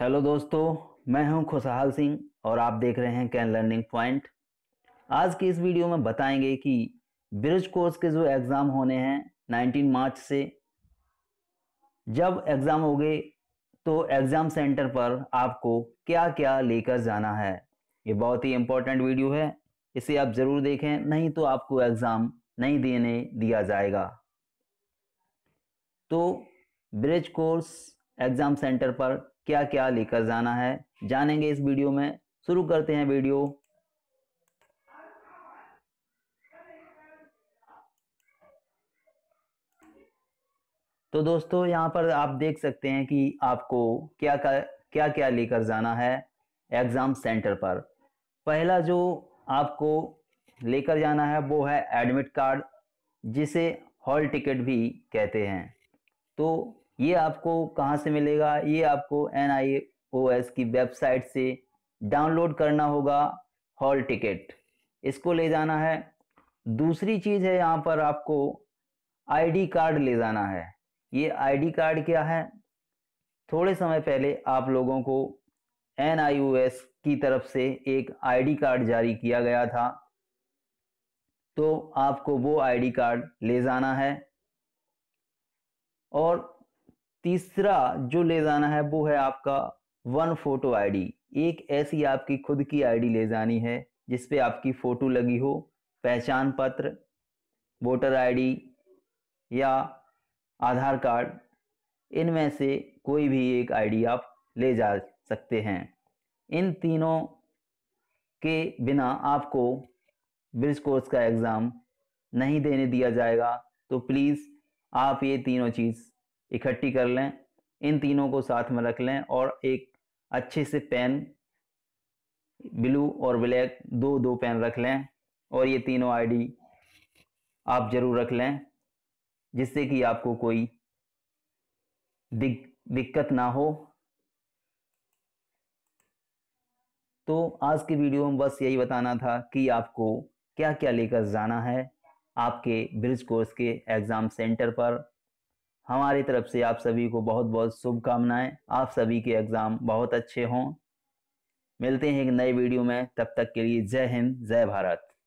hello दोस्तों मैं हूं खुशहाल सिंह और आप देख रहे हैं कैन लर्निंग पॉइंट आज की इस वीडियो में बताएंगे कि ब्रिज कोर्स के जो एग्ज़ाम होने हैं 19 मार्च से जब एग्ज़ाम हो गए तो एग्ज़ाम सेंटर पर आपको क्या क्या लेकर जाना है ये बहुत ही इम्पोर्टेंट वीडियो है इसे आप ज़रूर देखें नहीं तो आपको एग्ज़ाम नहीं देने दिया जाएगा तो ब्रिज कोर्स एग्ज़ाम सेंटर पर क्या क्या लेकर जाना है जानेंगे इस वीडियो में शुरू करते हैं वीडियो तो दोस्तों यहाँ पर आप देख सकते हैं कि आपको क्या क्या क्या क्या लेकर जाना है एग्ज़ाम सेंटर पर पहला जो आपको लेकर जाना है वो है एडमिट कार्ड जिसे हॉल टिकट भी कहते हैं तो ये आपको कहाँ से मिलेगा ये आपको एन की वेबसाइट से डाउनलोड करना होगा हॉल टिकट इसको ले जाना है दूसरी चीज़ है यहाँ पर आपको आईडी कार्ड ले जाना है ये आईडी कार्ड क्या है थोड़े समय पहले आप लोगों को एन की तरफ से एक आईडी कार्ड जारी किया गया था तो आपको वो आईडी कार्ड ले जाना है और तीसरा जो ले जाना है वो है आपका वन फोटो आईडी एक ऐसी आपकी खुद की आईडी ले जानी है जिसपे आपकी फ़ोटो लगी हो पहचान पत्र वोटर आईडी या आधार कार्ड इनमें से कोई भी एक आईडी आप ले जा सकते हैं इन तीनों के बिना आपको ब्रिज कोर्स का एग्ज़ाम नहीं देने दिया जाएगा तो प्लीज़ आप ये तीनों चीज़ इकट्ठी कर लें इन तीनों को साथ में रख लें और एक अच्छे से पेन ब्लू और ब्लैक दो दो पेन रख लें और ये तीनों आईडी आप ज़रूर रख लें जिससे कि आपको कोई दिक, दिक्कत ना हो तो आज की वीडियो में बस यही बताना था कि आपको क्या क्या लेकर जाना है आपके ब्रिज कोर्स के एग्ज़ाम सेंटर पर हमारी तरफ से आप सभी को बहुत बहुत शुभकामनाएं आप सभी के एग्ज़ाम बहुत अच्छे हों मिलते हैं एक नए वीडियो में तब तक के लिए जय हिंद जय भारत